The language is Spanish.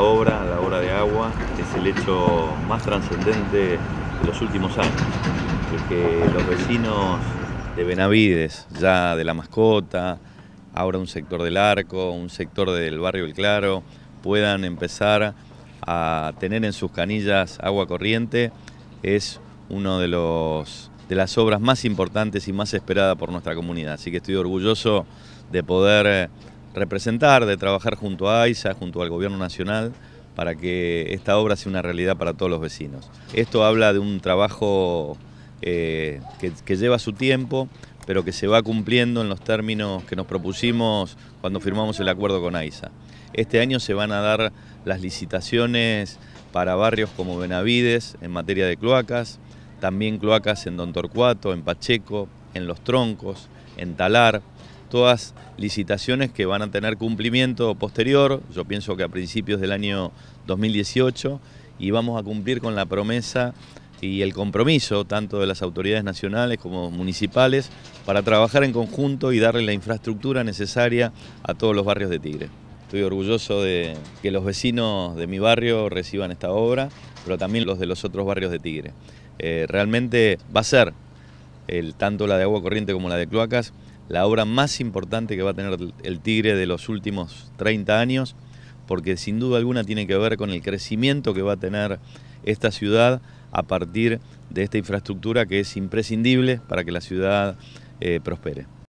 obra, la obra de agua, es el hecho más trascendente de los últimos años, porque los vecinos de Benavides, ya de la mascota, ahora un sector del arco, un sector del barrio El Claro, puedan empezar a tener en sus canillas agua corriente, es uno de los de las obras más importantes y más esperadas por nuestra comunidad. Así que estoy orgulloso de poder eh, representar, de trabajar junto a AISA, junto al Gobierno Nacional, para que esta obra sea una realidad para todos los vecinos. Esto habla de un trabajo eh, que, que lleva su tiempo, pero que se va cumpliendo en los términos que nos propusimos cuando firmamos el acuerdo con AISA. Este año se van a dar las licitaciones para barrios como Benavides en materia de cloacas, también cloacas en Don Torcuato, en Pacheco, en Los Troncos, en Talar todas licitaciones que van a tener cumplimiento posterior, yo pienso que a principios del año 2018, y vamos a cumplir con la promesa y el compromiso tanto de las autoridades nacionales como municipales para trabajar en conjunto y darle la infraestructura necesaria a todos los barrios de Tigre. Estoy orgulloso de que los vecinos de mi barrio reciban esta obra, pero también los de los otros barrios de Tigre. Eh, realmente va a ser el, tanto la de agua corriente como la de cloacas la obra más importante que va a tener el Tigre de los últimos 30 años, porque sin duda alguna tiene que ver con el crecimiento que va a tener esta ciudad a partir de esta infraestructura que es imprescindible para que la ciudad eh, prospere.